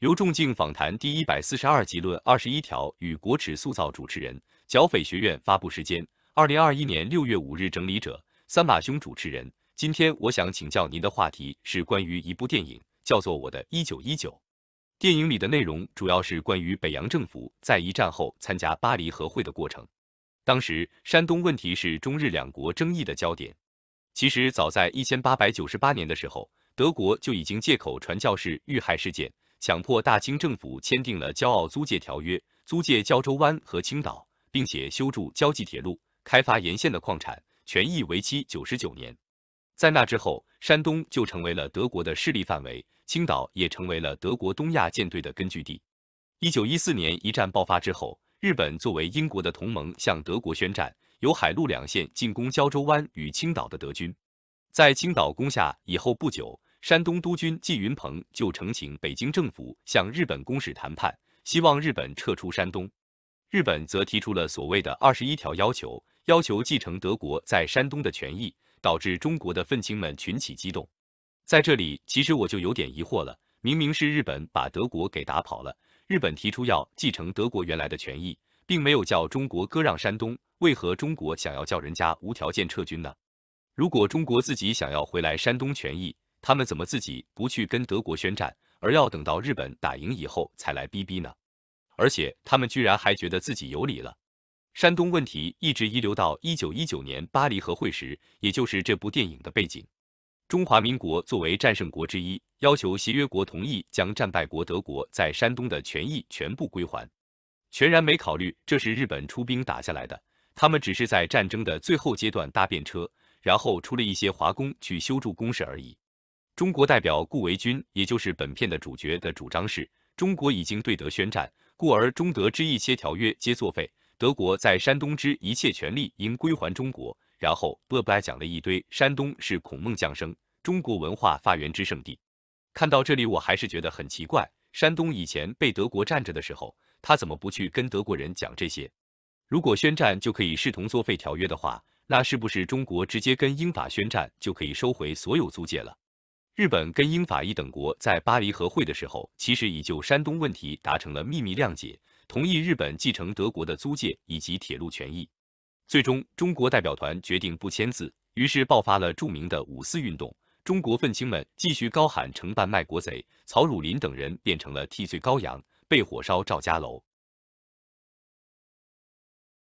由仲镜访谈第一百四十二集论二十一条与国耻塑造，主持人剿匪学院发布时间：二零二一年六月五日，整理者三马兄，主持人。今天我想请教您的话题是关于一部电影，叫做《我的一九一九》。电影里的内容主要是关于北洋政府在一战后参加巴黎和会的过程。当时山东问题是中日两国争议的焦点。其实早在一千八百九十八年的时候，德国就已经借口传教士遇害事件。强迫大清政府签订了《胶澳租借条约》，租借胶州湾和青岛，并且修筑胶济铁路，开发沿线的矿产，权益为期九十九年。在那之后，山东就成为了德国的势力范围，青岛也成为了德国东亚舰队的根据地。一九一四年一战爆发之后，日本作为英国的同盟向德国宣战，由海陆两线进攻胶州湾与青岛的德军，在青岛攻下以后不久。山东督军纪云鹏就呈请北京政府向日本公使谈判，希望日本撤出山东。日本则提出了所谓的二十一条要求，要求继承德国在山东的权益，导致中国的愤青们群起激动。在这里，其实我就有点疑惑了：明明是日本把德国给打跑了，日本提出要继承德国原来的权益，并没有叫中国割让山东，为何中国想要叫人家无条件撤军呢？如果中国自己想要回来山东权益？他们怎么自己不去跟德国宣战，而要等到日本打赢以后才来逼逼呢？而且他们居然还觉得自己有理了。山东问题一直遗留到一九一九年巴黎和会时，也就是这部电影的背景。中华民国作为战胜国之一，要求协约国同意将战败国德国在山东的权益全部归还，全然没考虑这是日本出兵打下来的。他们只是在战争的最后阶段搭便车，然后出了一些华工去修筑工事而已。中国代表顾维钧，也就是本片的主角的主张是：中国已经对德宣战，故而中德之一切条约皆作废，德国在山东之一切权利应归还中国。然后，布莱讲了一堆：山东是孔孟降生、中国文化发源之圣地。看到这里，我还是觉得很奇怪，山东以前被德国占着的时候，他怎么不去跟德国人讲这些？如果宣战就可以视同作废条约的话，那是不是中国直接跟英法宣战就可以收回所有租界了？日本跟英法意等国在巴黎和会的时候，其实已就山东问题达成了秘密谅解，同意日本继承德国的租界以及铁路权益。最终，中国代表团决定不签字，于是爆发了著名的五四运动。中国愤青们继续高喊“惩办卖国贼”，曹汝霖等人变成了替罪羔羊，被火烧赵家楼。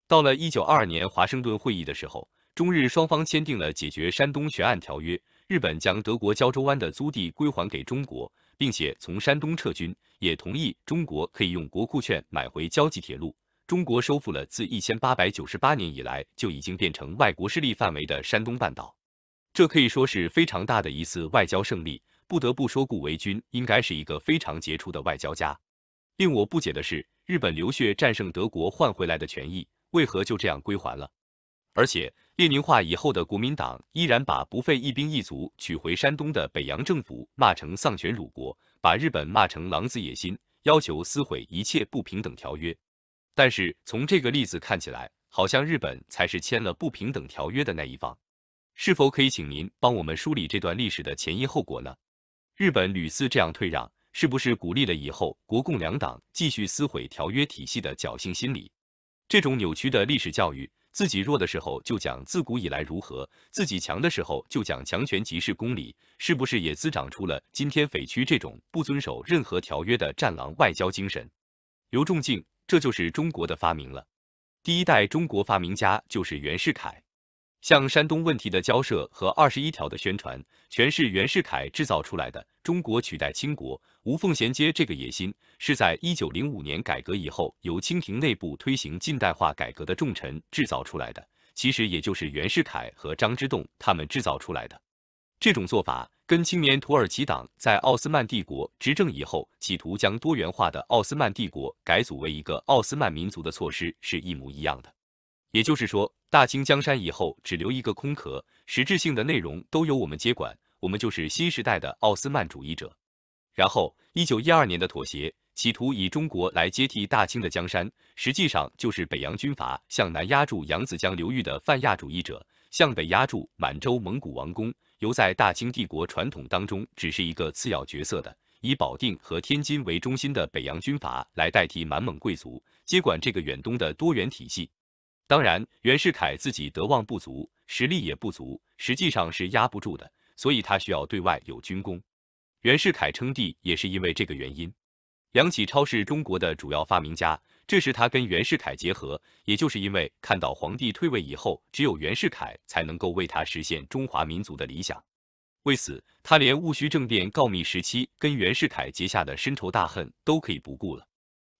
到了一九二二年华盛顿会议的时候，中日双方签订了解决山东悬案条约。日本将德国胶州湾的租地归还给中国，并且从山东撤军，也同意中国可以用国库券买回胶济铁路。中国收复了自一千八百九十八年以来就已经变成外国势力范围的山东半岛，这可以说是非常大的一次外交胜利。不得不说，顾维钧应该是一个非常杰出的外交家。令我不解的是，日本流血战胜德国换回来的权益，为何就这样归还了？而且，列宁化以后的国民党依然把不费一兵一卒取回山东的北洋政府骂成丧权辱国，把日本骂成狼子野心，要求撕毁一切不平等条约。但是从这个例子看起来，好像日本才是签了不平等条约的那一方。是否可以请您帮我们梳理这段历史的前因后果呢？日本屡次这样退让，是不是鼓励了以后国共两党继续撕毁条约体系的侥幸心理？这种扭曲的历史教育。自己弱的时候就讲自古以来如何，自己强的时候就讲强权即是公理，是不是也滋长出了今天匪区这种不遵守任何条约的战狼外交精神？刘仲敬，这就是中国的发明了。第一代中国发明家就是袁世凯。像山东问题的交涉和二十一条的宣传，全是袁世凯制造出来的。中国取代清国无缝衔接这个野心，是在一九零五年改革以后，由清廷内部推行近代化改革的重臣制造出来的。其实也就是袁世凯和张之洞他们制造出来的。这种做法跟青年土耳其党在奥斯曼帝国执政以后，企图将多元化的奥斯曼帝国改组为一个奥斯曼民族的措施是一模一样的。也就是说，大清江山以后只留一个空壳，实质性的内容都由我们接管，我们就是新时代的奥斯曼主义者。然后，一九一二年的妥协，企图以中国来接替大清的江山，实际上就是北洋军阀向南压住扬子江流域的泛亚主义者，向北压住满洲蒙古王公，由在大清帝国传统当中只是一个次要角色的，以保定和天津为中心的北洋军阀来代替满蒙贵族，接管这个远东的多元体系。当然，袁世凯自己德望不足，实力也不足，实际上是压不住的，所以他需要对外有军功。袁世凯称帝也是因为这个原因。梁启超是中国的主要发明家，这时他跟袁世凯结合，也就是因为看到皇帝退位以后，只有袁世凯才能够为他实现中华民族的理想。为此，他连戊戌政变告密时期跟袁世凯结下的深仇大恨都可以不顾了。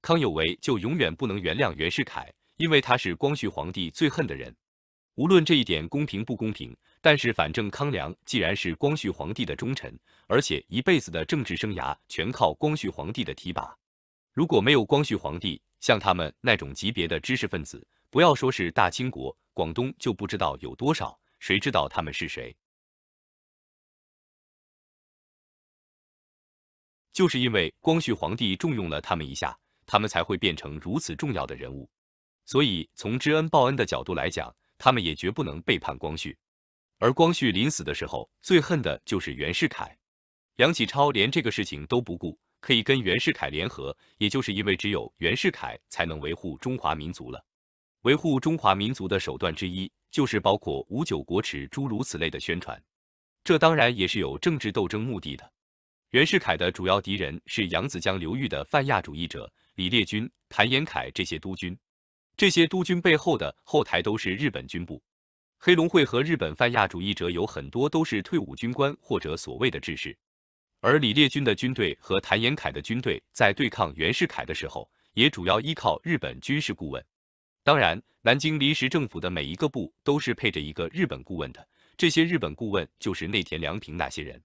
康有为就永远不能原谅袁世凯。因为他是光绪皇帝最恨的人，无论这一点公平不公平，但是反正康梁既然是光绪皇帝的忠臣，而且一辈子的政治生涯全靠光绪皇帝的提拔。如果没有光绪皇帝，像他们那种级别的知识分子，不要说是大清国，广东就不知道有多少，谁知道他们是谁？就是因为光绪皇帝重用了他们一下，他们才会变成如此重要的人物。所以，从知恩报恩的角度来讲，他们也绝不能背叛光绪。而光绪临死的时候，最恨的就是袁世凯、梁启超，连这个事情都不顾，可以跟袁世凯联合，也就是因为只有袁世凯才能维护中华民族了。维护中华民族的手段之一，就是包括五九国耻诸如此类的宣传，这当然也是有政治斗争目的的。袁世凯的主要敌人是扬子江流域的泛亚主义者李烈钧、谭延闿这些督军。这些督军背后的后台都是日本军部，黑龙会和日本泛亚主义者有很多都是退伍军官或者所谓的志士，而李烈军的军队和谭延闿的军队在对抗袁世凯的时候，也主要依靠日本军事顾问。当然，南京临时政府的每一个部都是配着一个日本顾问的，这些日本顾问就是内田良平那些人。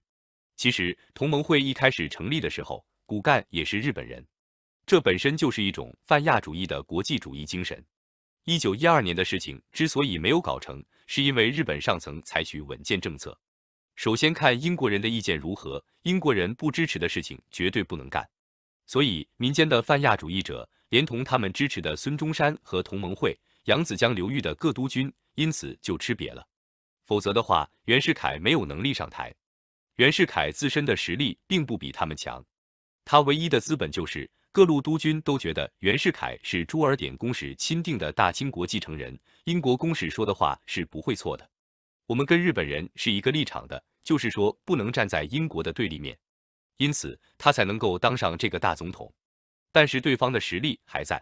其实，同盟会一开始成立的时候，骨干也是日本人。这本身就是一种泛亚主义的国际主义精神。一九一二年的事情之所以没有搞成，是因为日本上层采取稳健政策。首先看英国人的意见如何，英国人不支持的事情绝对不能干。所以，民间的泛亚主义者，连同他们支持的孙中山和同盟会、扬子江流域的各督军，因此就吃瘪了。否则的话，袁世凯没有能力上台。袁世凯自身的实力并不比他们强。他唯一的资本就是各路督军都觉得袁世凯是朱尔典公使钦定的大清国继承人，英国公使说的话是不会错的。我们跟日本人是一个立场的，就是说不能站在英国的对立面，因此他才能够当上这个大总统。但是对方的实力还在，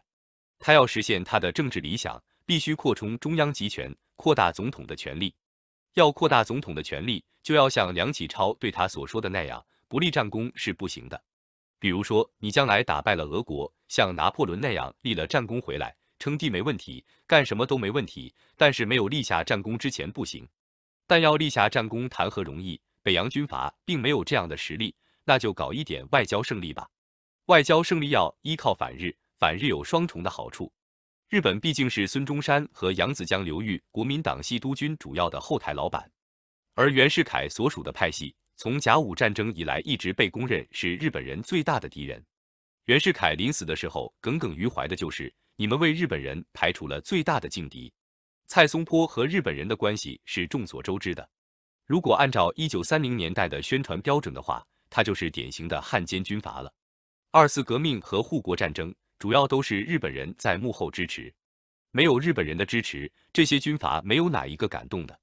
他要实现他的政治理想，必须扩充中央集权，扩大总统的权力。要扩大总统的权力，就要像梁启超对他所说的那样，不立战功是不行的。比如说，你将来打败了俄国，像拿破仑那样立了战功回来称帝没问题，干什么都没问题。但是没有立下战功之前不行。但要立下战功，谈何容易？北洋军阀并没有这样的实力，那就搞一点外交胜利吧。外交胜利要依靠反日，反日有双重的好处。日本毕竟是孙中山和扬子江流域国民党系督军主要的后台老板，而袁世凯所属的派系。从甲午战争以来，一直被公认是日本人最大的敌人。袁世凯临死的时候，耿耿于怀的就是你们为日本人排除了最大的劲敌。蔡松坡和日本人的关系是众所周知的。如果按照一九三零年代的宣传标准的话，他就是典型的汉奸军阀了。二次革命和护国战争，主要都是日本人在幕后支持。没有日本人的支持，这些军阀没有哪一个敢动的。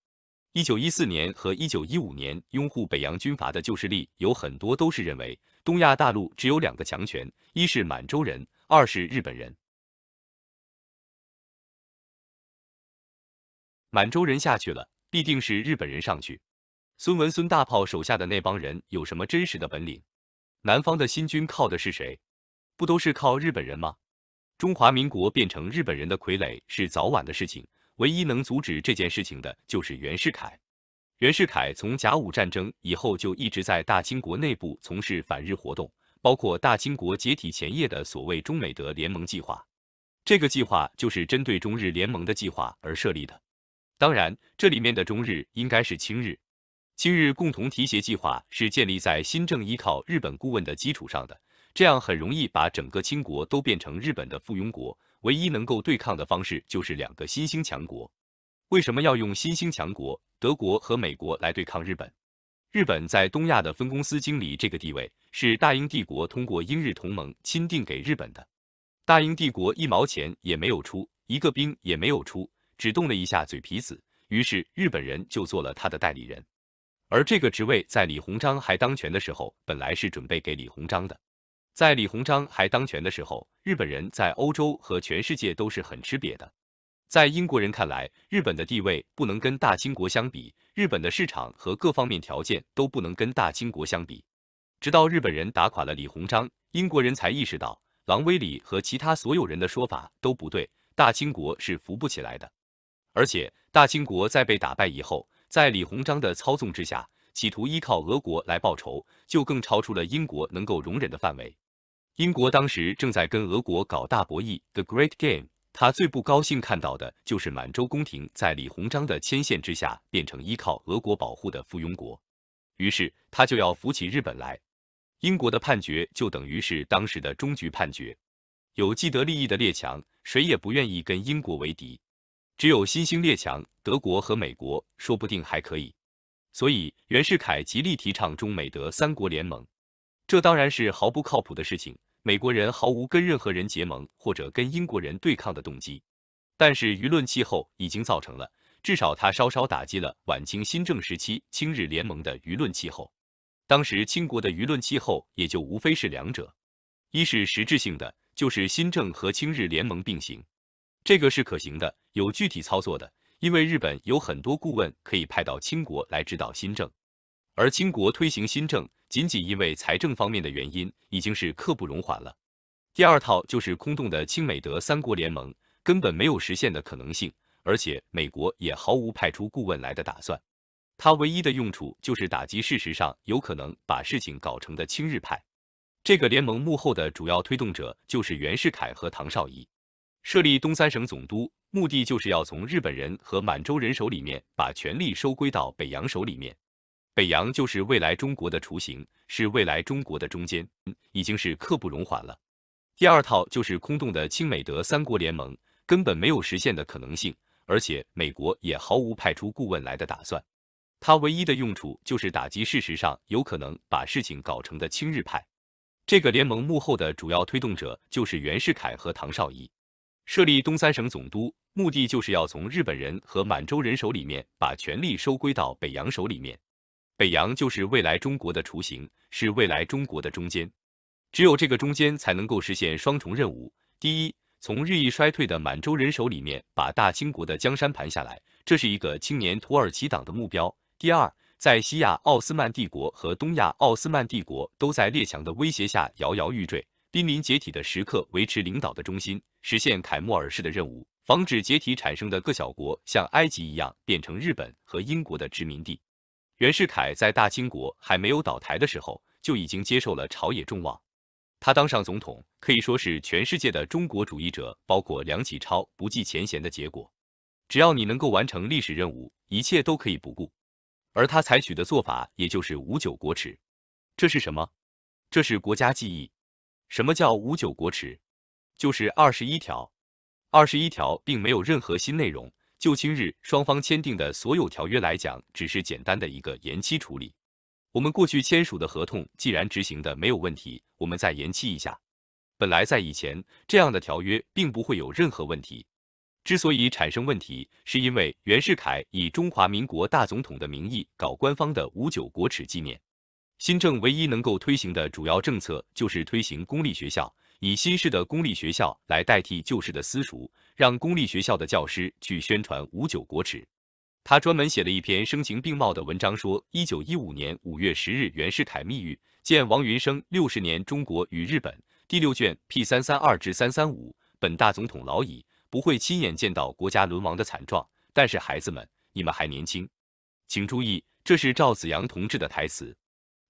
一九一四年和一九一五年，拥护北洋军阀的旧势力有很多都是认为，东亚大陆只有两个强权，一是满洲人，二是日本人。满洲人下去了，必定是日本人上去。孙文、孙大炮手下的那帮人有什么真实的本领？南方的新军靠的是谁？不都是靠日本人吗？中华民国变成日本人的傀儡是早晚的事情。唯一能阻止这件事情的就是袁世凯。袁世凯从甲午战争以后就一直在大清国内部从事反日活动，包括大清国解体前夜的所谓中美德联盟计划。这个计划就是针对中日联盟的计划而设立的。当然，这里面的中日应该是清日。清日共同提携计划是建立在新政依靠日本顾问的基础上的，这样很容易把整个清国都变成日本的附庸国。唯一能够对抗的方式就是两个新兴强国。为什么要用新兴强国德国和美国来对抗日本？日本在东亚的分公司经理这个地位是大英帝国通过英日同盟钦定给日本的。大英帝国一毛钱也没有出，一个兵也没有出，只动了一下嘴皮子，于是日本人就做了他的代理人。而这个职位在李鸿章还当权的时候，本来是准备给李鸿章的。在李鸿章还当权的时候，日本人在欧洲和全世界都是很吃瘪的。在英国人看来，日本的地位不能跟大清国相比，日本的市场和各方面条件都不能跟大清国相比。直到日本人打垮了李鸿章，英国人才意识到，狼威里和其他所有人的说法都不对，大清国是扶不起来的。而且，大清国在被打败以后，在李鸿章的操纵之下，企图依靠俄国来报仇，就更超出了英国能够容忍的范围。英国当时正在跟俄国搞大博弈，The Great Game。他最不高兴看到的就是满洲宫廷在李鸿章的牵线之下变成依靠俄国保护的附庸国，于是他就要扶起日本来。英国的判决就等于是当时的终局判决。有既得利益的列强谁也不愿意跟英国为敌，只有新兴列强德国和美国说不定还可以。所以袁世凯极力提倡中美德三国联盟，这当然是毫不靠谱的事情。美国人毫无跟任何人结盟或者跟英国人对抗的动机，但是舆论气候已经造成了，至少它稍稍打击了晚清新政时期清日联盟的舆论气候。当时清国的舆论气候也就无非是两者，一是实质性的，就是新政和清日联盟并行，这个是可行的，有具体操作的，因为日本有很多顾问可以派到清国来指导新政。而清国推行新政，仅仅因为财政方面的原因，已经是刻不容缓了。第二套就是空洞的“清美德三国联盟”，根本没有实现的可能性，而且美国也毫无派出顾问来的打算。它唯一的用处就是打击事实上有可能把事情搞成的亲日派。这个联盟幕后的主要推动者就是袁世凯和唐绍仪。设立东三省总督，目的就是要从日本人和满洲人手里面把权力收归到北洋手里面。北洋就是未来中国的雏形，是未来中国的中间，已经是刻不容缓了。第二套就是空洞的亲美德三国联盟，根本没有实现的可能性，而且美国也毫无派出顾问来的打算。它唯一的用处就是打击事实上有可能把事情搞成的亲日派。这个联盟幕后的主要推动者就是袁世凯和唐绍仪。设立东三省总督，目的就是要从日本人和满洲人手里面把权力收归到北洋手里面。北洋就是未来中国的雏形，是未来中国的中间。只有这个中间才能够实现双重任务：第一，从日益衰退的满洲人手里面把大清国的江山盘下来，这是一个青年土耳其党的目标；第二，在西亚奥斯曼帝国和东亚奥斯曼帝国都在列强的威胁下摇摇欲坠、濒临解体的时刻，维持领导的中心，实现凯末尔式的任务，防止解体产生的各小国像埃及一样变成日本和英国的殖民地。袁世凯在大清国还没有倒台的时候就已经接受了朝野众望，他当上总统可以说是全世界的中国主义者，包括梁启超不计前嫌的结果。只要你能够完成历史任务，一切都可以不顾。而他采取的做法也就是五九国耻，这是什么？这是国家记忆。什么叫五九国耻？就是二十一条。二十一条并没有任何新内容。就今日双方签订的所有条约来讲，只是简单的一个延期处理。我们过去签署的合同，既然执行的没有问题，我们再延期一下。本来在以前，这样的条约并不会有任何问题。之所以产生问题，是因为袁世凯以中华民国大总统的名义搞官方的五九国耻纪念。新政唯一能够推行的主要政策，就是推行公立学校，以新式的公立学校来代替旧式的私塾。让公立学校的教师去宣传“五九”国耻。他专门写了一篇声情并茂的文章，说：“一九一五年五月十日，袁世凯密谕见王云生，《六十年中国与日本》第六卷 P 三三二至三三五。本大总统老矣，不会亲眼见到国家沦亡的惨状。但是，孩子们，你们还年轻，请注意，这是赵子阳同志的台词。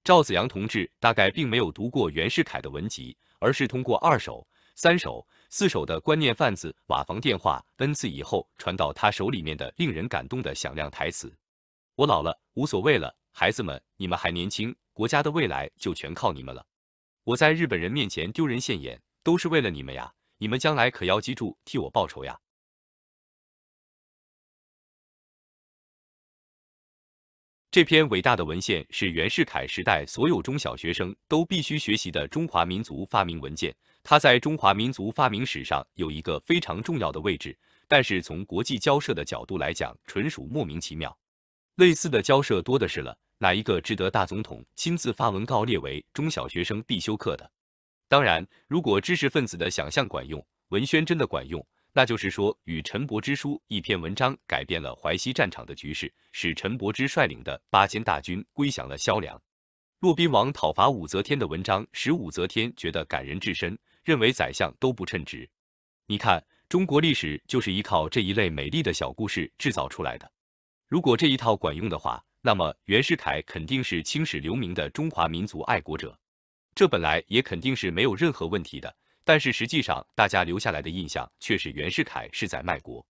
赵子阳同志大概并没有读过袁世凯的文集，而是通过二手、三手。”四手的观念贩子瓦房电话，n 次以后传到他手里面的令人感动的响亮台词：“我老了，无所谓了，孩子们，你们还年轻，国家的未来就全靠你们了。我在日本人面前丢人现眼，都是为了你们呀！你们将来可要记住替我报仇呀！”这篇伟大的文献是袁世凯时代所有中小学生都必须学习的中华民族发明文件。他在中华民族发明史上有一个非常重要的位置，但是从国际交涉的角度来讲，纯属莫名其妙。类似的交涉多的是了，哪一个值得大总统亲自发文告列为中小学生必修课的？当然，如果知识分子的想象管用，文宣真的管用，那就是说，与陈伯之书一篇文章改变了淮西战场的局势，使陈伯之率领的八千大军归降了萧梁。骆宾王讨伐武则天的文章，使武则天觉得感人至深。认为宰相都不称职，你看中国历史就是依靠这一类美丽的小故事制造出来的。如果这一套管用的话，那么袁世凯肯定是青史留名的中华民族爱国者，这本来也肯定是没有任何问题的。但是实际上，大家留下来的印象却是袁世凯是在卖国。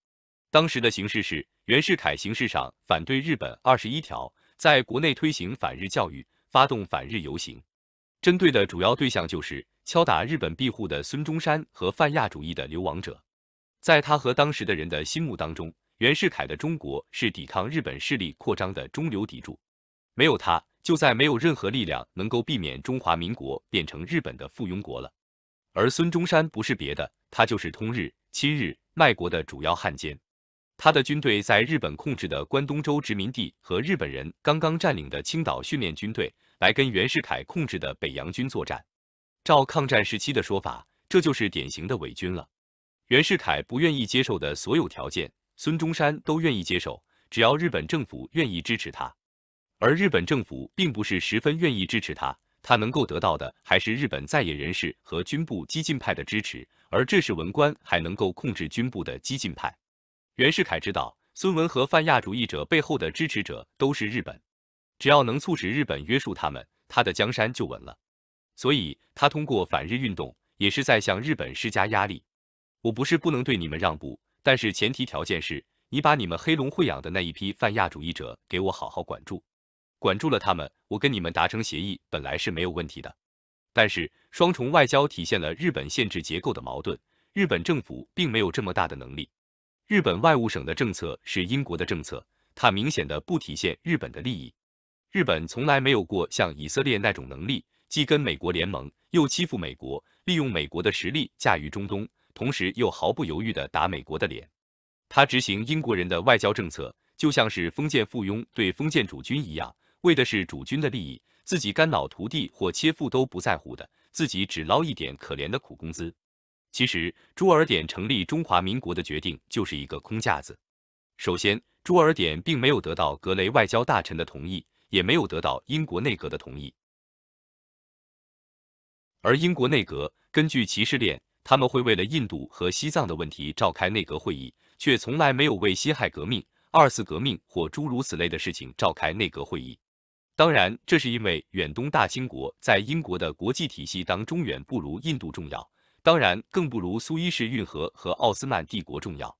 当时的形势是，袁世凯形式上反对日本二十一条，在国内推行反日教育，发动反日游行。针对的主要对象就是敲打日本庇护的孙中山和泛亚主义的流亡者，在他和当时的人的心目当中，袁世凯的中国是抵抗日本势力扩张的中流砥柱，没有他，就再没有任何力量能够避免中华民国变成日本的附庸国了。而孙中山不是别的，他就是通日、亲日、卖国的主要汉奸，他的军队在日本控制的关东州殖民地和日本人刚刚占领的青岛训练军队。来跟袁世凯控制的北洋军作战，照抗战时期的说法，这就是典型的伪军了。袁世凯不愿意接受的所有条件，孙中山都愿意接受，只要日本政府愿意支持他。而日本政府并不是十分愿意支持他，他能够得到的还是日本在野人士和军部激进派的支持，而这时文官还能够控制军部的激进派。袁世凯知道，孙文和泛亚主义者背后的支持者都是日本。只要能促使日本约束他们，他的江山就稳了。所以，他通过反日运动也是在向日本施加压力。我不是不能对你们让步，但是前提条件是你把你们黑龙会养的那一批泛亚主义者给我好好管住。管住了他们，我跟你们达成协议本来是没有问题的。但是，双重外交体现了日本限制结构的矛盾。日本政府并没有这么大的能力。日本外务省的政策是英国的政策，它明显的不体现日本的利益。日本从来没有过像以色列那种能力，既跟美国联盟，又欺负美国，利用美国的实力驾驭中东，同时又毫不犹豫地打美国的脸。他执行英国人的外交政策，就像是封建附庸对封建主君一样，为的是主君的利益，自己肝脑涂地或切腹都不在乎的，自己只捞一点可怜的苦工资。其实，朱尔典成立中华民国的决定就是一个空架子。首先，朱尔典并没有得到格雷外交大臣的同意。也没有得到英国内阁的同意。而英国内阁根据《骑士链》，他们会为了印度和西藏的问题召开内阁会议，却从来没有为辛亥革命、二次革命或诸如此类的事情召开内阁会议。当然，这是因为远东大清国在英国的国际体系当中远不如印度重要，当然更不如苏伊士运河和奥斯曼帝国重要。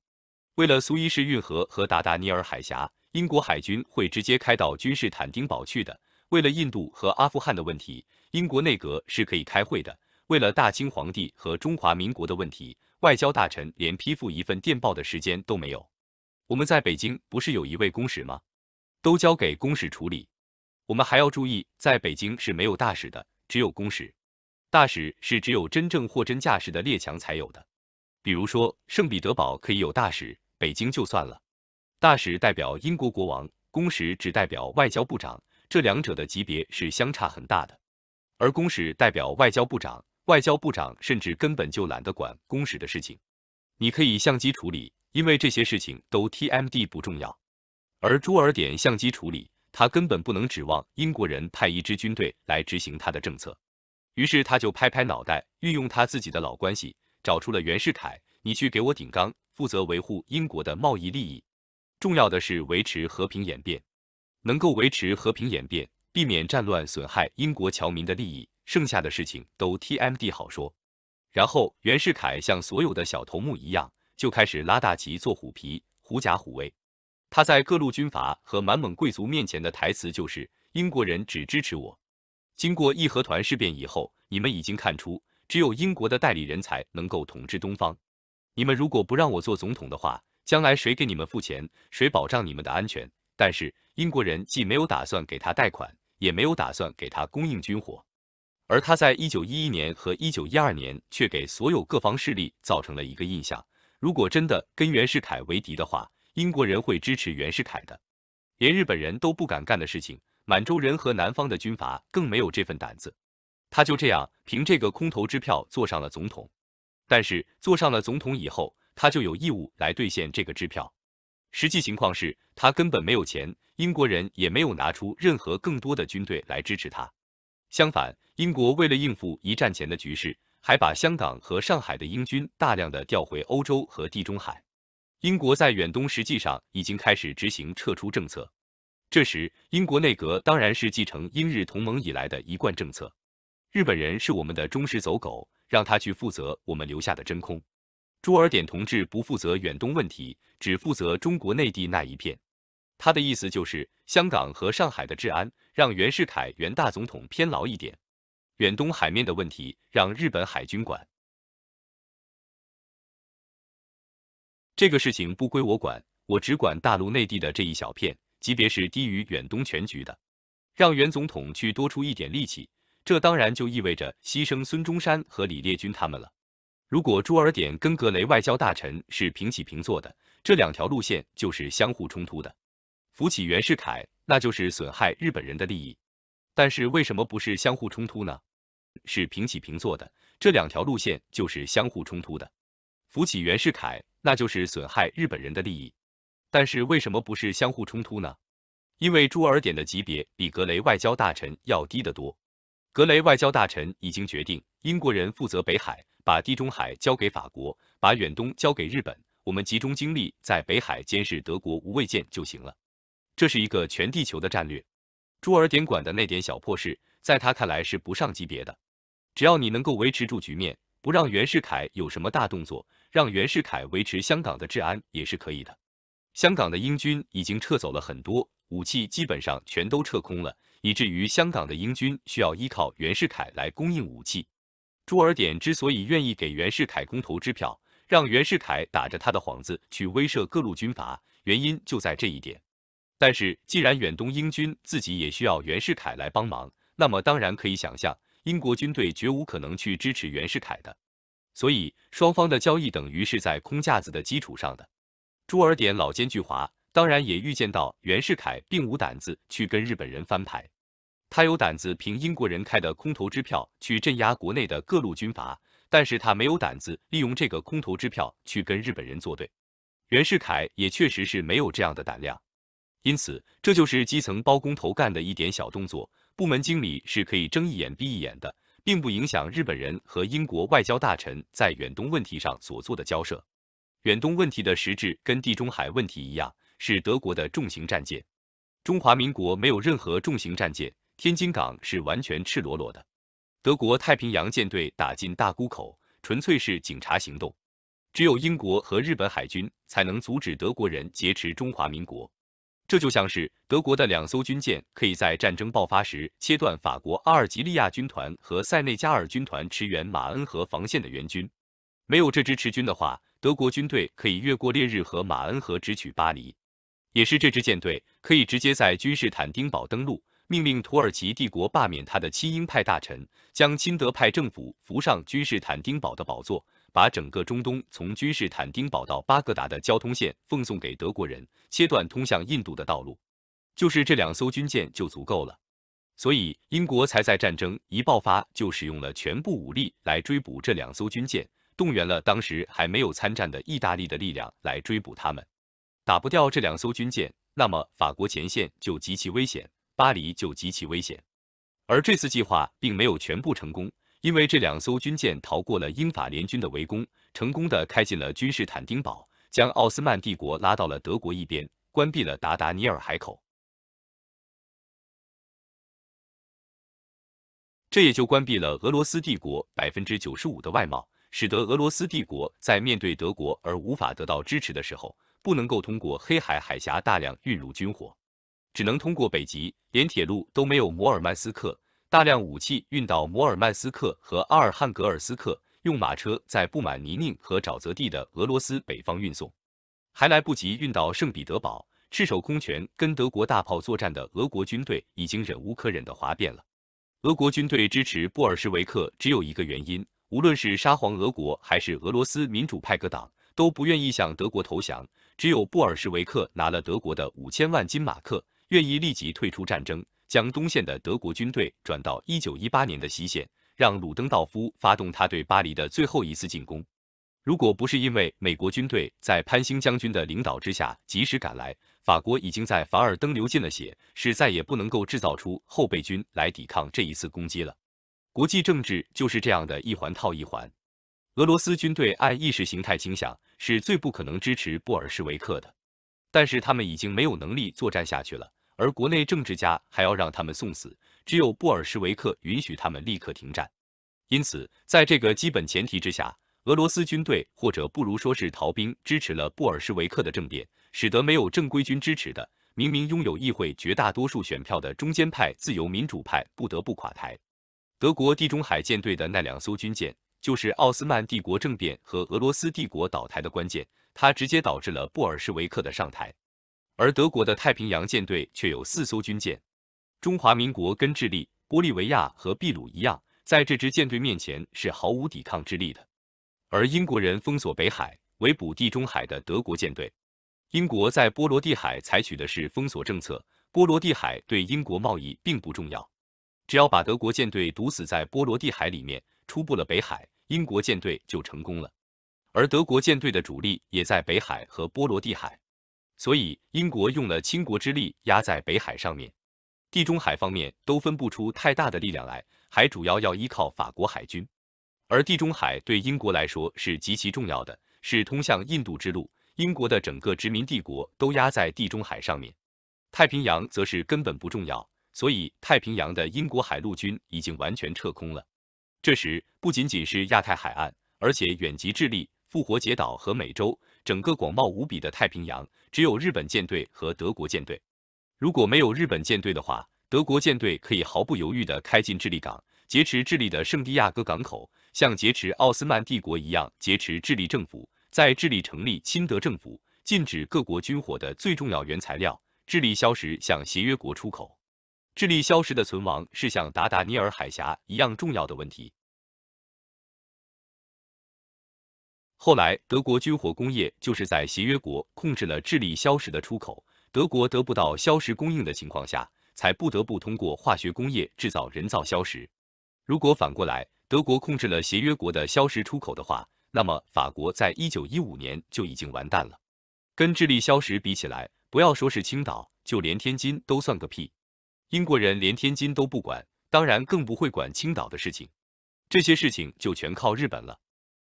为了苏伊士运河和达达尼尔海峡。英国海军会直接开到君士坦丁堡去的。为了印度和阿富汗的问题，英国内阁是可以开会的。为了大清皇帝和中华民国的问题，外交大臣连批复一份电报的时间都没有。我们在北京不是有一位公使吗？都交给公使处理。我们还要注意，在北京是没有大使的，只有公使。大使是只有真正货真价实的列强才有的。比如说，圣彼得堡可以有大使，北京就算了。大使代表英国国王，公使只代表外交部长，这两者的级别是相差很大的。而公使代表外交部长，外交部长甚至根本就懒得管公使的事情，你可以相机处理，因为这些事情都 T M D 不重要。而朱尔典相机处理，他根本不能指望英国人派一支军队来执行他的政策，于是他就拍拍脑袋，运用他自己的老关系，找出了袁世凯，你去给我顶缸，负责维护英国的贸易利益。重要的是维持和平演变，能够维持和平演变，避免战乱损害英国侨民的利益。剩下的事情都 T M D 好说。然后袁世凯像所有的小头目一样，就开始拉大旗做虎皮，狐假虎威。他在各路军阀和满蒙贵族面前的台词就是：英国人只支持我。经过义和团事变以后，你们已经看出，只有英国的代理人才能够统治东方。你们如果不让我做总统的话，将来谁给你们付钱，谁保障你们的安全？但是英国人既没有打算给他贷款，也没有打算给他供应军火，而他在一九一一年和一九一二年却给所有各方势力造成了一个印象：如果真的跟袁世凯为敌的话，英国人会支持袁世凯的。连日本人都不敢干的事情，满洲人和南方的军阀更没有这份胆子。他就这样凭这个空头支票坐上了总统。但是坐上了总统以后。他就有义务来兑现这个支票。实际情况是他根本没有钱，英国人也没有拿出任何更多的军队来支持他。相反，英国为了应付一战前的局势，还把香港和上海的英军大量的调回欧洲和地中海。英国在远东实际上已经开始执行撤出政策。这时，英国内阁当然是继承英日同盟以来的一贯政策。日本人是我们的忠实走狗，让他去负责我们留下的真空。朱尔典同志不负责远东问题，只负责中国内地那一片。他的意思就是，香港和上海的治安让袁世凯、袁大总统偏劳一点，远东海面的问题让日本海军管。这个事情不归我管，我只管大陆内地的这一小片，级别是低于远东全局的。让袁总统去多出一点力气，这当然就意味着牺牲孙中山和李烈钧他们了。如果朱尔典跟格雷外交大臣是平起平坐的，这两条路线就是相互冲突的。扶起袁世凯，那就是损害日本人的利益。但是为什么不是相互冲突呢？是平起平坐的，这两条路线就是相互冲突的。扶起袁世凯，那就是损害日本人的利益。但是为什么不是相互冲突呢？因为朱尔典的级别比格雷外交大臣要低得多。格雷外交大臣已经决定，英国人负责北海。把地中海交给法国，把远东交给日本，我们集中精力在北海监视德国无畏舰就行了。这是一个全地球的战略。朱尔典管的那点小破事，在他看来是不上级别的。只要你能够维持住局面，不让袁世凯有什么大动作，让袁世凯维持香港的治安也是可以的。香港的英军已经撤走了很多武器，基本上全都撤空了，以至于香港的英军需要依靠袁世凯来供应武器。朱尔典之所以愿意给袁世凯空投支票，让袁世凯打着他的幌子去威慑各路军阀，原因就在这一点。但是，既然远东英军自己也需要袁世凯来帮忙，那么当然可以想象，英国军队绝无可能去支持袁世凯的。所以，双方的交易等于是在空架子的基础上的。朱尔典老奸巨猾，当然也预见到袁世凯并无胆子去跟日本人翻牌。他有胆子凭英国人开的空头支票去镇压国内的各路军阀，但是他没有胆子利用这个空头支票去跟日本人作对。袁世凯也确实是没有这样的胆量，因此这就是基层包工头干的一点小动作。部门经理是可以睁一眼闭一眼的，并不影响日本人和英国外交大臣在远东问题上所做的交涉。远东问题的实质跟地中海问题一样，是德国的重型战舰，中华民国没有任何重型战舰。天津港是完全赤裸裸的。德国太平洋舰队打进大沽口，纯粹是警察行动。只有英国和日本海军才能阻止德国人劫持中华民国。这就像是德国的两艘军舰可以在战争爆发时切断法国阿尔及利亚军团和塞内加尔军团驰援马恩河防线的援军。没有这支持军的话，德国军队可以越过烈日和马恩河直取巴黎。也是这支舰队可以直接在君士坦丁堡登陆。命令土耳其帝国罢免他的亲英派大臣，将亲德派政府扶上君士坦丁堡的宝座，把整个中东从君士坦丁堡到巴格达的交通线奉送给德国人，切断通向印度的道路。就是这两艘军舰就足够了，所以英国才在战争一爆发就使用了全部武力来追捕这两艘军舰，动员了当时还没有参战的意大利的力量来追捕他们。打不掉这两艘军舰，那么法国前线就极其危险。巴黎就极其危险，而这次计划并没有全部成功，因为这两艘军舰逃过了英法联军的围攻，成功的开进了君士坦丁堡，将奥斯曼帝国拉到了德国一边，关闭了达达尼尔海口，这也就关闭了俄罗斯帝国百分之九十五的外贸，使得俄罗斯帝国在面对德国而无法得到支持的时候，不能够通过黑海海峡大量运入军火。只能通过北极，连铁路都没有。摩尔曼斯克大量武器运到摩尔曼斯克和阿尔汉格尔斯克，用马车在布满泥泞和沼泽地的俄罗斯北方运送，还来不及运到圣彼得堡，赤手空拳跟德国大炮作战的俄国军队已经忍无可忍地哗变了。俄国军队支持布尔什维克只有一个原因：无论是沙皇俄国还是俄罗斯民主派各党，都不愿意向德国投降。只有布尔什维克拿了德国的五千万金马克。愿意立即退出战争，将东线的德国军队转到一九一八年的西线，让鲁登道夫发动他对巴黎的最后一次进攻。如果不是因为美国军队在潘兴将军的领导之下及时赶来，法国已经在凡尔登流尽了血，是再也不能够制造出后备军来抵抗这一次攻击了。国际政治就是这样的一环套一环。俄罗斯军队按意识形态倾向是最不可能支持布尔什维克的，但是他们已经没有能力作战下去了。而国内政治家还要让他们送死，只有布尔什维克允许他们立刻停战。因此，在这个基本前提之下，俄罗斯军队或者不如说是逃兵支持了布尔什维克的政变，使得没有正规军支持的、明明拥有议会绝大多数选票的中间派自由民主派不得不垮台。德国地中海舰队的那两艘军舰就是奥斯曼帝国政变和俄罗斯帝国倒台的关键，它直接导致了布尔什维克的上台。而德国的太平洋舰队却有四艘军舰，中华民国跟智利、玻利维亚和秘鲁一样，在这支舰队面前是毫无抵抗之力的。而英国人封锁北海、围捕地中海的德国舰队，英国在波罗的海采取的是封锁政策。波罗的海对英国贸易并不重要，只要把德国舰队堵死在波罗的海里面，出不了北海，英国舰队就成功了。而德国舰队的主力也在北海和波罗的海。所以，英国用了倾国之力压在北海上面，地中海方面都分不出太大的力量来，还主要要依靠法国海军。而地中海对英国来说是极其重要的，是通向印度之路，英国的整个殖民帝国都压在地中海上面。太平洋则是根本不重要，所以太平洋的英国海陆军已经完全撤空了。这时，不仅仅是亚太海岸，而且远及智利、复活节岛和美洲。整个广袤无比的太平洋，只有日本舰队和德国舰队。如果没有日本舰队的话，德国舰队可以毫不犹豫地开进智利港，劫持智利的圣地亚哥港口，像劫持奥斯曼帝国一样劫持智利政府，在智利成立亲德政府，禁止各国军火的最重要原材料智利硝石向协约国出口。智利硝石的存亡是像达达尼尔海峡一样重要的问题。后来，德国军火工业就是在协约国控制了智利硝石的出口，德国得不到硝石供应的情况下，才不得不通过化学工业制造人造硝石。如果反过来，德国控制了协约国的硝石出口的话，那么法国在一九一五年就已经完蛋了。跟智利硝石比起来，不要说是青岛，就连天津都算个屁。英国人连天津都不管，当然更不会管青岛的事情。这些事情就全靠日本了。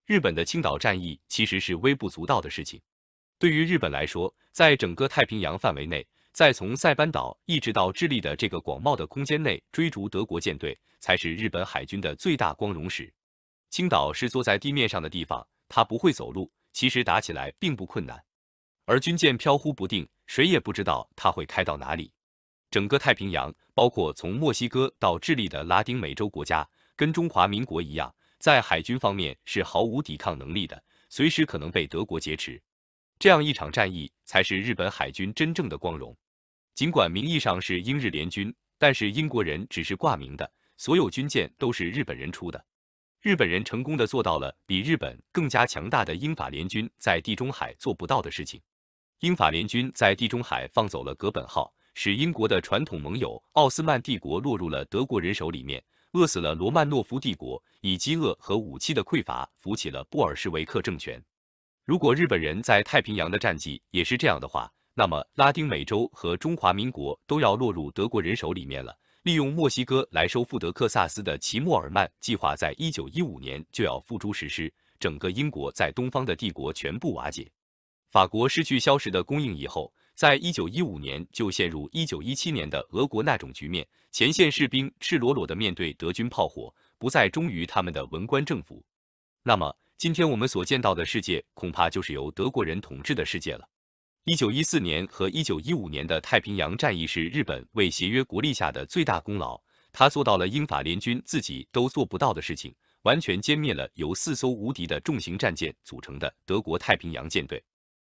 日本的青岛战役其实是微不足道的事情，对于日本来说，在整个太平洋范围内，在从塞班岛一直到智利的这个广袤的空间内追逐德国舰队，才是日本海军的最大光荣史。青岛是坐在地面上的地方，它不会走路，其实打起来并不困难。而军舰飘忽不定，谁也不知道它会开到哪里。整个太平洋，包括从墨西哥到智利的拉丁美洲国家，跟中华民国一样。在海军方面是毫无抵抗能力的，随时可能被德国劫持。这样一场战役才是日本海军真正的光荣。尽管名义上是英日联军，但是英国人只是挂名的，所有军舰都是日本人出的。日本人成功的做到了比日本更加强大的英法联军在地中海做不到的事情。英法联军在地中海放走了格本号，使英国的传统盟友奥斯曼帝国落入了德国人手里面。饿死了罗曼诺夫帝国，以饥饿和武器的匮乏扶起了布尔什维克政权。如果日本人在太平洋的战绩也是这样的话，那么拉丁美洲和中华民国都要落入德国人手里面了。利用墨西哥来收复德克萨斯的齐默尔曼计划，在一九一五年就要付诸实施。整个英国在东方的帝国全部瓦解，法国失去消石的供应以后。在一九一五年就陷入一九一七年的俄国那种局面，前线士兵赤裸裸地面对德军炮火，不再忠于他们的文官政府。那么，今天我们所见到的世界，恐怕就是由德国人统治的世界了。一九一四年和一九一五年的太平洋战役是日本为协约国立下的最大功劳，他做到了英法联军自己都做不到的事情，完全歼灭了由四艘无敌的重型战舰组成的德国太平洋舰队。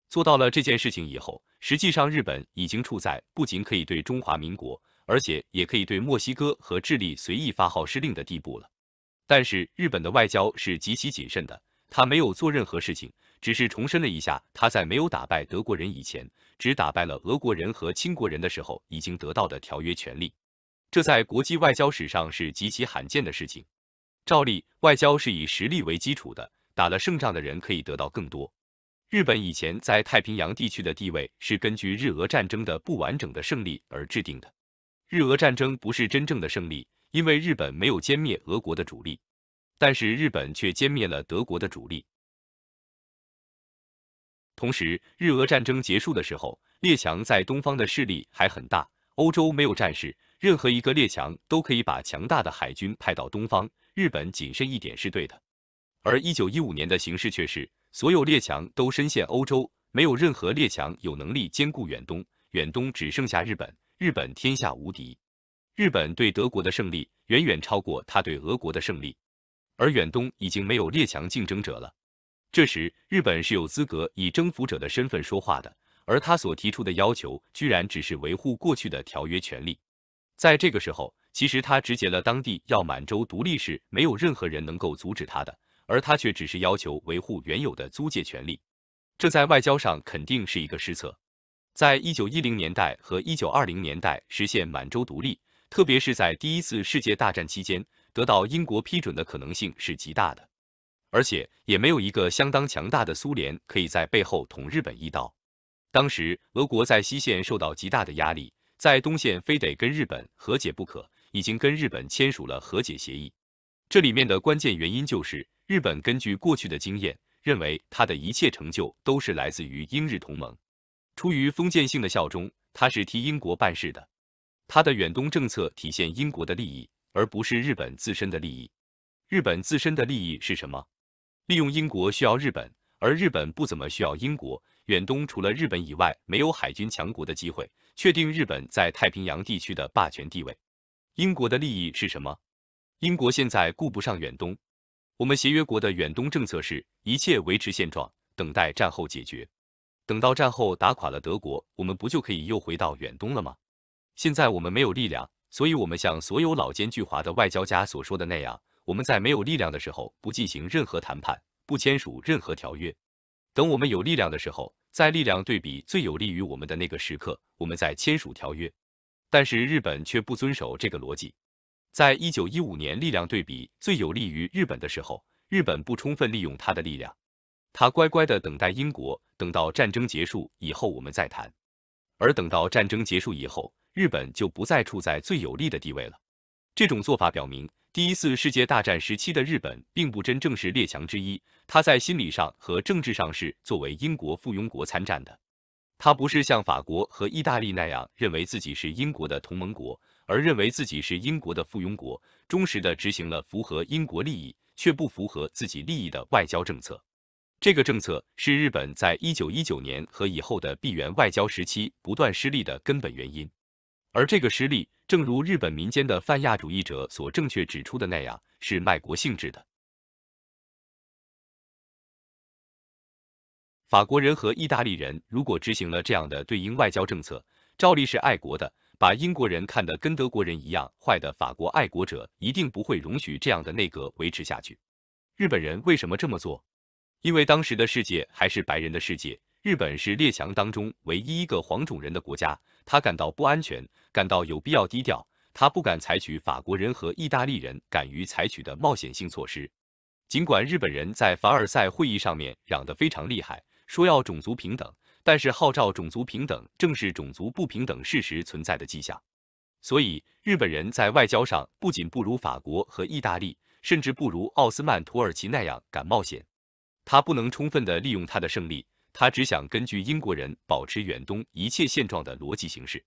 做到了这件事情以后。实际上，日本已经处在不仅可以对中华民国，而且也可以对墨西哥和智利随意发号施令的地步了。但是，日本的外交是极其谨慎的，他没有做任何事情，只是重申了一下他在没有打败德国人以前，只打败了俄国人和清国人的时候已经得到的条约权利。这在国际外交史上是极其罕见的事情。照例，外交是以实力为基础的，打了胜仗的人可以得到更多。日本以前在太平洋地区的地位是根据日俄战争的不完整的胜利而制定的。日俄战争不是真正的胜利，因为日本没有歼灭俄国的主力，但是日本却歼灭了德国的主力。同时，日俄战争结束的时候，列强在东方的势力还很大，欧洲没有战事，任何一个列强都可以把强大的海军派到东方。日本谨慎一点是对的。而一九一五年的形势却是。所有列强都深陷欧洲，没有任何列强有能力兼顾远东。远东只剩下日本，日本天下无敌。日本对德国的胜利远远超过他对俄国的胜利，而远东已经没有列强竞争者了。这时，日本是有资格以征服者的身份说话的，而他所提出的要求居然只是维护过去的条约权利。在这个时候，其实他直接了当地要满洲独立是没有任何人能够阻止他的。而他却只是要求维护原有的租借权利，这在外交上肯定是一个失策。在一九一零年代和一九二零年代实现满洲独立，特别是在第一次世界大战期间得到英国批准的可能性是极大的，而且也没有一个相当强大的苏联可以在背后捅日本一刀。当时俄国在西线受到极大的压力，在东线非得跟日本和解不可，已经跟日本签署了和解协议。这里面的关键原因就是。日本根据过去的经验，认为他的一切成就都是来自于英日同盟。出于封建性的效忠，他是替英国办事的。他的远东政策体现英国的利益，而不是日本自身的利益。日本自身的利益是什么？利用英国需要日本，而日本不怎么需要英国。远东除了日本以外，没有海军强国的机会，确定日本在太平洋地区的霸权地位。英国的利益是什么？英国现在顾不上远东。我们协约国的远东政策是一切维持现状，等待战后解决。等到战后打垮了德国，我们不就可以又回到远东了吗？现在我们没有力量，所以我们像所有老奸巨猾的外交家所说的那样，我们在没有力量的时候不进行任何谈判，不签署任何条约。等我们有力量的时候，在力量对比最有利于我们的那个时刻，我们再签署条约。但是日本却不遵守这个逻辑。在一九一五年，力量对比最有利于日本的时候，日本不充分利用他的力量，他乖乖地等待英国，等到战争结束以后我们再谈。而等到战争结束以后，日本就不再处在最有利的地位了。这种做法表明，第一次世界大战时期的日本并不真正是列强之一，他在心理上和政治上是作为英国附庸国参战的。他不是像法国和意大利那样认为自己是英国的同盟国。而认为自己是英国的附庸国，忠实地执行了符合英国利益却不符合自己利益的外交政策。这个政策是日本在一九一九年和以后的闭源外交时期不断失利的根本原因。而这个失利，正如日本民间的泛亚主义者所正确指出的那样，是卖国性质的。法国人和意大利人如果执行了这样的对英外交政策，照例是爱国的。把英国人看得跟德国人一样坏的法国爱国者一定不会容许这样的内阁维持下去。日本人为什么这么做？因为当时的世界还是白人的世界，日本是列强当中唯一一个黄种人的国家，他感到不安全，感到有必要低调，他不敢采取法国人和意大利人敢于采取的冒险性措施。尽管日本人在凡尔赛会议上面嚷得非常厉害，说要种族平等。但是号召种族平等正是种族不平等事实存在的迹象，所以日本人在外交上不仅不如法国和意大利，甚至不如奥斯曼土耳其那样敢冒险。他不能充分地利用他的胜利，他只想根据英国人保持远东一切现状的逻辑行事。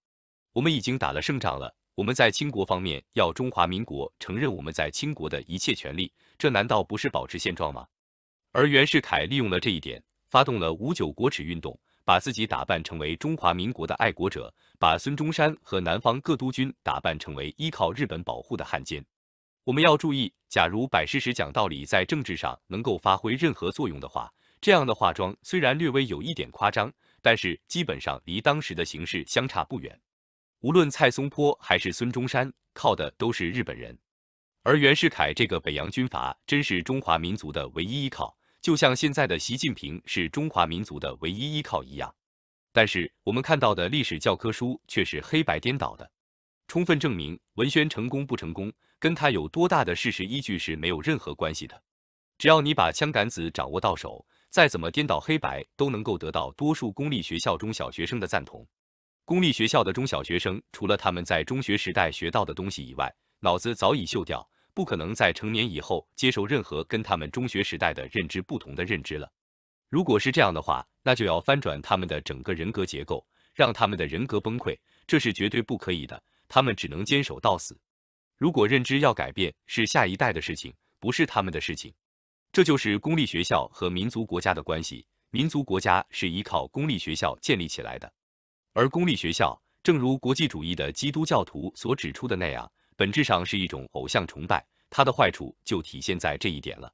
我们已经打了胜仗了，我们在清国方面要中华民国承认我们在清国的一切权利，这难道不是保持现状吗？而袁世凯利用了这一点，发动了五九国耻运动。把自己打扮成为中华民国的爱国者，把孙中山和南方各督军打扮成为依靠日本保护的汉奸。我们要注意，假如摆事实讲道理在政治上能够发挥任何作用的话，这样的化妆虽然略微有一点夸张，但是基本上离当时的形势相差不远。无论蔡松坡还是孙中山，靠的都是日本人，而袁世凯这个北洋军阀真是中华民族的唯一依靠。就像现在的习近平是中华民族的唯一依靠一样，但是我们看到的历史教科书却是黑白颠倒的，充分证明文宣成功不成功，跟他有多大的事实依据是没有任何关系的。只要你把枪杆子掌握到手，再怎么颠倒黑白都能够得到多数公立学校中小学生的赞同。公立学校的中小学生，除了他们在中学时代学到的东西以外，脑子早已锈掉。不可能在成年以后接受任何跟他们中学时代的认知不同的认知了。如果是这样的话，那就要翻转他们的整个人格结构，让他们的人格崩溃，这是绝对不可以的。他们只能坚守到死。如果认知要改变，是下一代的事情，不是他们的事情。这就是公立学校和民族国家的关系。民族国家是依靠公立学校建立起来的，而公立学校，正如国际主义的基督教徒所指出的那样。本质上是一种偶像崇拜，它的坏处就体现在这一点了。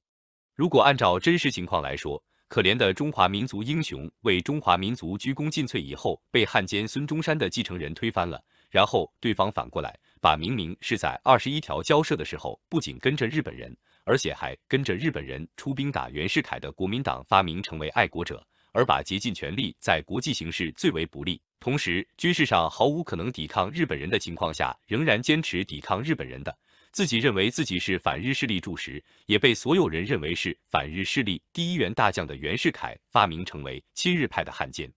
如果按照真实情况来说，可怜的中华民族英雄为中华民族鞠躬尽瘁以后，被汉奸孙中山的继承人推翻了，然后对方反过来把明明是在二十一条交涉的时候不仅跟着日本人，而且还跟着日本人出兵打袁世凯的国民党发明成为爱国者。而把竭尽全力在国际形势最为不利，同时军事上毫无可能抵抗日本人的情况下，仍然坚持抵抗日本人，的自己认为自己是反日势力柱石，也被所有人认为是反日势力第一员大将的袁世凯，发明成为亲日派的汉奸。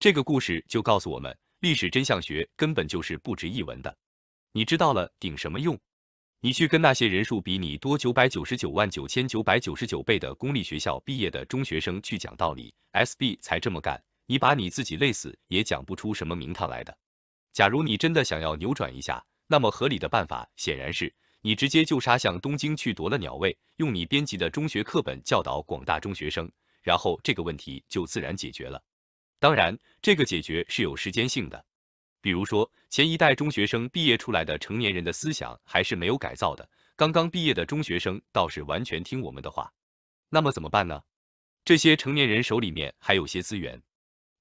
这个故事就告诉我们，历史真相学根本就是不值一文的，你知道了顶什么用？你去跟那些人数比你多九百九十九万九千九百九十九倍的公立学校毕业的中学生去讲道理，SB 才这么干。你把你自己累死也讲不出什么名堂来的。假如你真的想要扭转一下，那么合理的办法显然是你直接就杀向东京去夺了鸟位，用你编辑的中学课本教导广大中学生，然后这个问题就自然解决了。当然，这个解决是有时间性的。比如说，前一代中学生毕业出来的成年人的思想还是没有改造的，刚刚毕业的中学生倒是完全听我们的话。那么怎么办呢？这些成年人手里面还有些资源，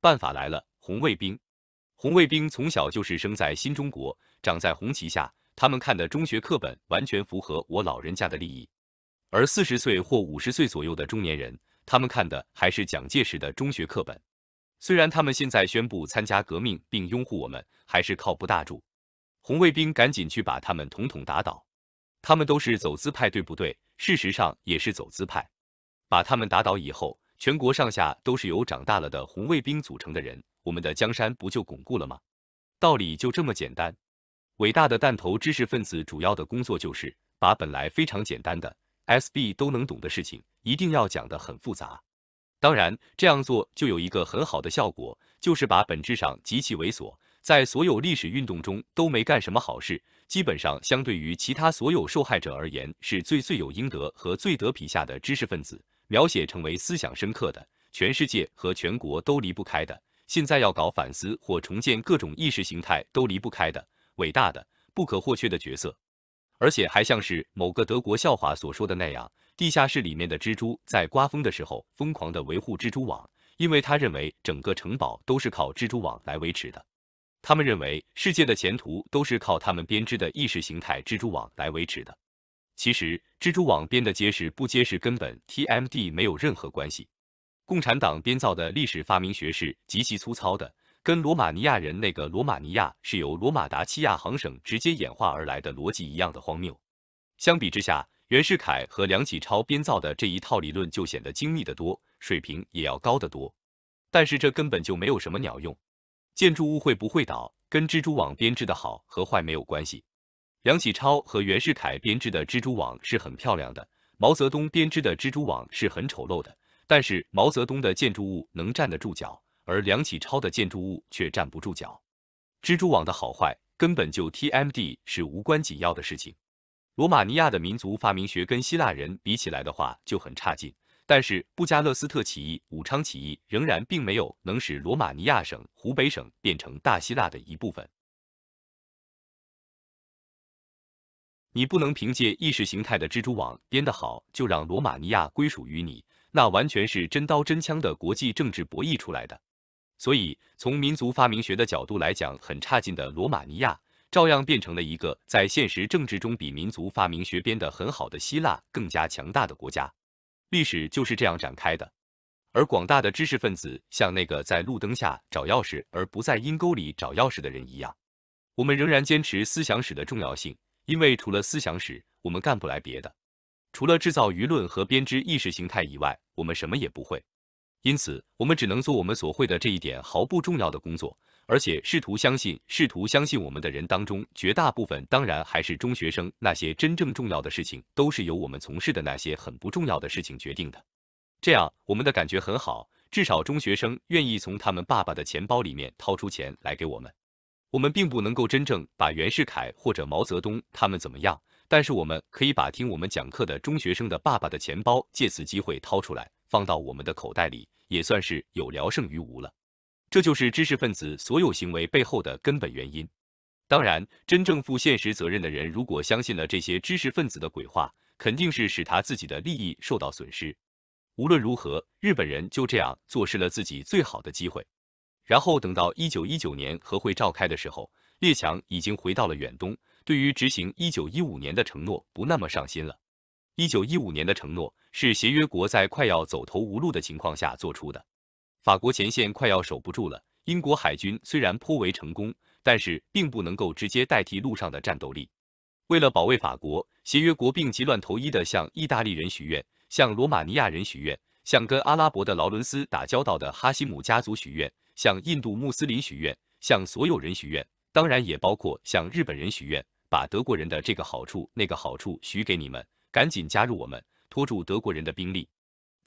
办法来了，红卫兵。红卫兵从小就是生在新中国，长在红旗下，他们看的中学课本完全符合我老人家的利益。而四十岁或五十岁左右的中年人，他们看的还是蒋介石的中学课本。虽然他们现在宣布参加革命并拥护我们，还是靠不大住。红卫兵赶紧去把他们统统打倒，他们都是走资派，对不对？事实上也是走资派。把他们打倒以后，全国上下都是由长大了的红卫兵组成的人，我们的江山不就巩固了吗？道理就这么简单。伟大的弹头知识分子主要的工作就是把本来非常简单的 SB 都能懂的事情，一定要讲得很复杂。当然，这样做就有一个很好的效果，就是把本质上极其猥琐，在所有历史运动中都没干什么好事，基本上相对于其他所有受害者而言是最罪有应得和罪得皮下的知识分子，描写成为思想深刻的，全世界和全国都离不开的。现在要搞反思或重建各种意识形态都离不开的伟大的不可或缺的角色，而且还像是某个德国笑话所说的那样。地下室里面的蜘蛛在刮风的时候疯狂地维护蜘蛛网，因为他认为整个城堡都是靠蜘蛛网来维持的。他们认为世界的前途都是靠他们编织的意识形态蜘蛛网来维持的。其实，蜘蛛网编的结实不结实根本 TMD 没有任何关系。共产党编造的历史发明学是极其粗糙的，跟罗马尼亚人那个罗马尼亚是由罗马达契亚行省直接演化而来的逻辑一样的荒谬。相比之下，袁世凯和梁启超编造的这一套理论就显得精密的多，水平也要高得多。但是这根本就没有什么鸟用。建筑物会不会倒，跟蜘蛛网编织的好和坏没有关系。梁启超和袁世凯编织的蜘蛛网是很漂亮的，毛泽东编织的蜘蛛网是很丑陋的。但是毛泽东的建筑物能站得住脚，而梁启超的建筑物却站不住脚。蜘蛛网的好坏根本就 TMD 是无关紧要的事情。罗马尼亚的民族发明学跟希腊人比起来的话就很差劲，但是布加勒斯特起义、武昌起义仍然并没有能使罗马尼亚省、湖北省变成大希腊的一部分。你不能凭借意识形态的蜘蛛网编得好就让罗马尼亚归属于你，那完全是真刀真枪的国际政治博弈出来的。所以从民族发明学的角度来讲，很差劲的罗马尼亚。照样变成了一个在现实政治中比民族发明学编得很好的希腊更加强大的国家。历史就是这样展开的。而广大的知识分子像那个在路灯下找钥匙而不在阴沟里找钥匙的人一样，我们仍然坚持思想史的重要性，因为除了思想史，我们干不来别的。除了制造舆论和编织意识形态以外，我们什么也不会。因此，我们只能做我们所会的这一点毫不重要的工作。而且试图相信试图相信我们的人当中，绝大部分当然还是中学生。那些真正重要的事情，都是由我们从事的那些很不重要的事情决定的。这样我们的感觉很好，至少中学生愿意从他们爸爸的钱包里面掏出钱来给我们。我们并不能够真正把袁世凯或者毛泽东他们怎么样，但是我们可以把听我们讲课的中学生的爸爸的钱包，借此机会掏出来放到我们的口袋里，也算是有聊胜于无了。这就是知识分子所有行为背后的根本原因。当然，真正负现实责任的人，如果相信了这些知识分子的鬼话，肯定是使他自己的利益受到损失。无论如何，日本人就这样坐失了自己最好的机会。然后等到一九一九年和会召开的时候，列强已经回到了远东，对于执行一九一五年的承诺不那么上心了。一九一五年的承诺是协约国在快要走投无路的情况下做出的。法国前线快要守不住了。英国海军虽然颇为成功，但是并不能够直接代替陆上的战斗力。为了保卫法国，协约国病急乱投医的向意大利人许愿，向罗马尼亚人许愿，向跟阿拉伯的劳伦斯打交道的哈希姆家族许愿，向印度穆斯林许愿，向所有人许愿，当然也包括向日本人许愿，把德国人的这个好处那个好处许给你们，赶紧加入我们，拖住德国人的兵力。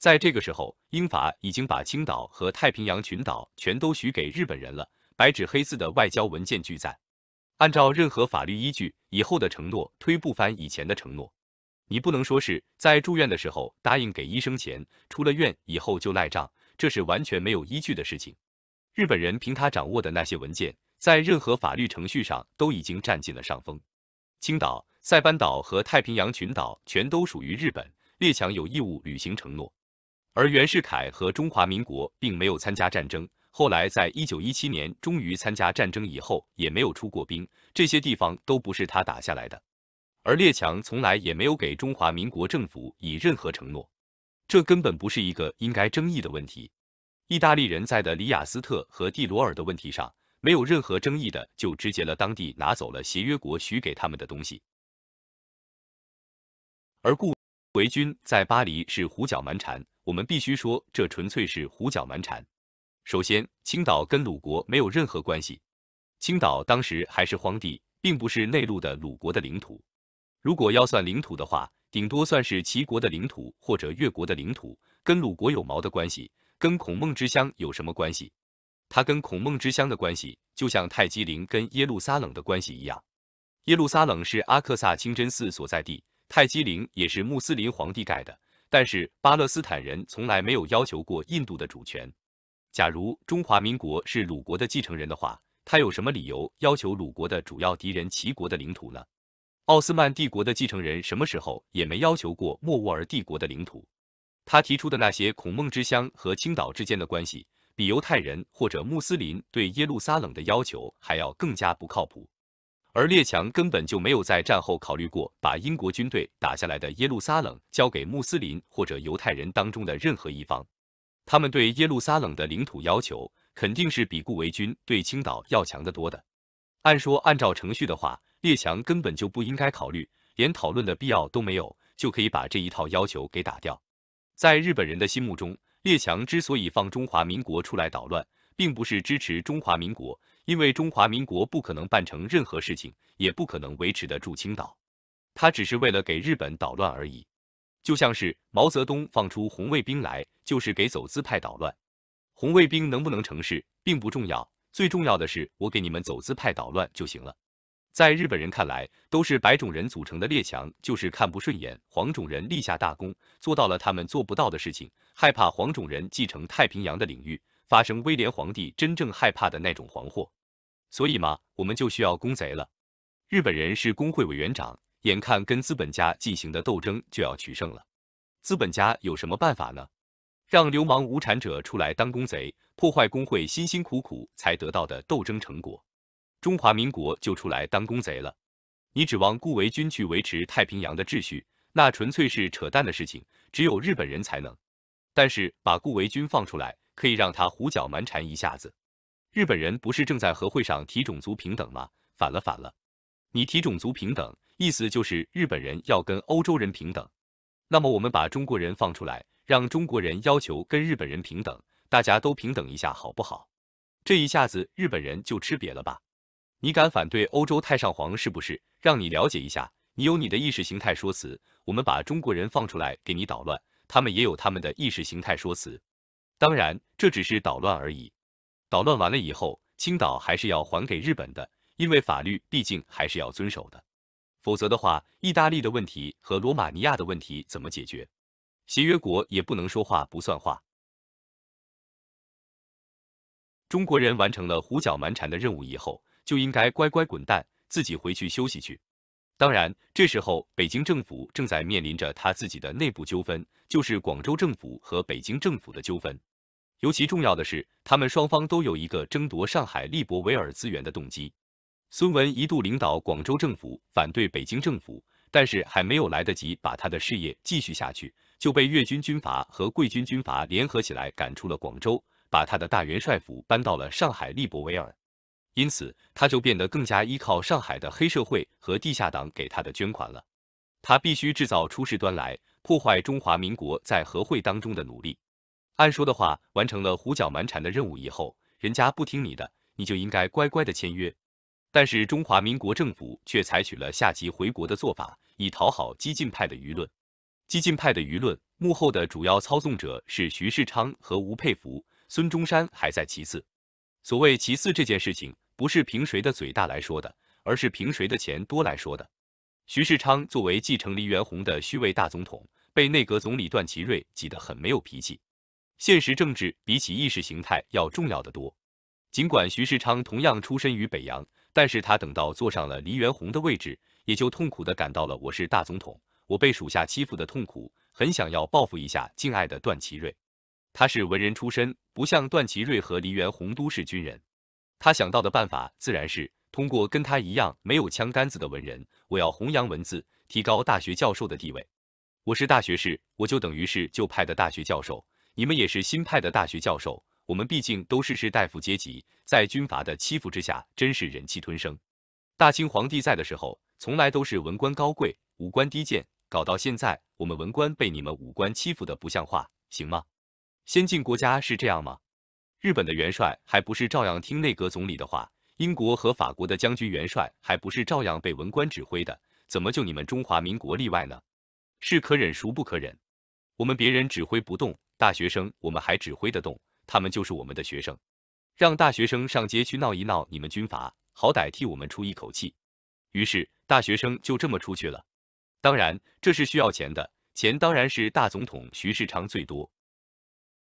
在这个时候，英法已经把青岛和太平洋群岛全都许给日本人了，白纸黑字的外交文件俱在。按照任何法律依据，以后的承诺推不翻以前的承诺。你不能说是在住院的时候答应给医生钱，出了院以后就赖账，这是完全没有依据的事情。日本人凭他掌握的那些文件，在任何法律程序上都已经占尽了上风。青岛、塞班岛和太平洋群岛全都属于日本，列强有义务履行承诺。而袁世凯和中华民国并没有参加战争，后来在一九一七年终于参加战争以后，也没有出过兵，这些地方都不是他打下来的。而列强从来也没有给中华民国政府以任何承诺，这根本不是一个应该争议的问题。意大利人在的里雅斯特和蒂罗尔的问题上没有任何争议的，就直接了当地拿走了协约国许给他们的东西。而顾维钧在巴黎是胡搅蛮缠。我们必须说，这纯粹是胡搅蛮缠。首先，青岛跟鲁国没有任何关系，青岛当时还是荒地，并不是内陆的鲁国的领土。如果要算领土的话，顶多算是齐国的领土或者越国的领土，跟鲁国有毛的关系？跟孔孟之乡有什么关系？它跟孔孟之乡的关系，就像泰姬陵跟耶路撒冷的关系一样。耶路撒冷是阿克萨清真寺所在地，泰姬陵也是穆斯林皇帝盖的。但是巴勒斯坦人从来没有要求过印度的主权。假如中华民国是鲁国的继承人的话，他有什么理由要求鲁国的主要敌人齐国的领土呢？奥斯曼帝国的继承人什么时候也没要求过莫卧儿帝国的领土？他提出的那些孔孟之乡和青岛之间的关系，比犹太人或者穆斯林对耶路撒冷的要求还要更加不靠谱。而列强根本就没有在战后考虑过把英国军队打下来的耶路撒冷交给穆斯林或者犹太人当中的任何一方，他们对耶路撒冷的领土要求肯定是比顾维钧对青岛要强得多的。按说按照程序的话，列强根本就不应该考虑，连讨论的必要都没有，就可以把这一套要求给打掉。在日本人的心目中，列强之所以放中华民国出来捣乱，并不是支持中华民国。因为中华民国不可能办成任何事情，也不可能维持得住青岛，他只是为了给日本捣乱而已。就像是毛泽东放出红卫兵来，就是给走资派捣乱。红卫兵能不能成事并不重要，最重要的是我给你们走资派捣乱就行了。在日本人看来，都是白种人组成的列强，就是看不顺眼黄种人立下大功，做到了他们做不到的事情，害怕黄种人继承太平洋的领域，发生威廉皇帝真正害怕的那种惶惑。所以嘛，我们就需要工贼了。日本人是工会委员长，眼看跟资本家进行的斗争就要取胜了，资本家有什么办法呢？让流氓无产者出来当工贼，破坏工会辛辛苦苦才得到的斗争成果。中华民国就出来当工贼了。你指望顾维钧去维持太平洋的秩序，那纯粹是扯淡的事情，只有日本人才能。但是把顾维钧放出来，可以让他胡搅蛮缠一下子。日本人不是正在和会上提种族平等吗？反了反了！你提种族平等，意思就是日本人要跟欧洲人平等。那么我们把中国人放出来，让中国人要求跟日本人平等，大家都平等一下好不好？这一下子日本人就吃瘪了吧？你敢反对欧洲太上皇是不是？让你了解一下，你有你的意识形态说辞。我们把中国人放出来给你捣乱，他们也有他们的意识形态说辞。当然，这只是捣乱而已。捣乱完了以后，青岛还是要还给日本的，因为法律毕竟还是要遵守的。否则的话，意大利的问题和罗马尼亚的问题怎么解决？协约国也不能说话不算话。中国人完成了胡搅蛮缠的任务以后，就应该乖乖滚蛋，自己回去休息去。当然，这时候北京政府正在面临着他自己的内部纠纷，就是广州政府和北京政府的纠纷。尤其重要的是，他们双方都有一个争夺上海利伯维尔资源的动机。孙文一度领导广州政府反对北京政府，但是还没有来得及把他的事业继续下去，就被粤军军阀和桂军军阀联合起来赶出了广州，把他的大元帅府搬到了上海利伯维尔。因此，他就变得更加依靠上海的黑社会和地下党给他的捐款了。他必须制造出事端来，破坏中华民国在和会当中的努力。按说的话，完成了胡搅蛮缠的任务以后，人家不听你的，你就应该乖乖的签约。但是中华民国政府却采取了下级回国的做法，以讨好激进派的舆论。激进派的舆论幕后的主要操纵者是徐世昌和吴佩孚，孙中山还在其次。所谓其次，这件事情不是凭谁的嘴大来说的，而是凭谁的钱多来说的。徐世昌作为继承黎元洪的虚位大总统，被内阁总理段祺瑞挤得很没有脾气。现实政治比起意识形态要重要的多。尽管徐世昌同样出身于北洋，但是他等到坐上了黎元洪的位置，也就痛苦地感到了我是大总统，我被属下欺负的痛苦，很想要报复一下敬爱的段祺瑞。他是文人出身，不像段祺瑞和黎元洪都是军人。他想到的办法自然是通过跟他一样没有枪杆子的文人。我要弘扬文字，提高大学教授的地位。我是大学士，我就等于是旧派的大学教授。你们也是新派的大学教授，我们毕竟都是士大夫阶级，在军阀的欺负之下，真是忍气吞声。大清皇帝在的时候，从来都是文官高贵，武官低贱，搞到现在，我们文官被你们武官欺负的不像话，行吗？先进国家是这样吗？日本的元帅还不是照样听内阁总理的话？英国和法国的将军元帅还不是照样被文官指挥的？怎么就你们中华民国例外呢？是可忍，孰不可忍？我们别人指挥不动。大学生，我们还指挥得动，他们就是我们的学生。让大学生上街去闹一闹，你们军阀好歹替我们出一口气。于是，大学生就这么出去了。当然，这是需要钱的，钱当然是大总统徐世昌最多。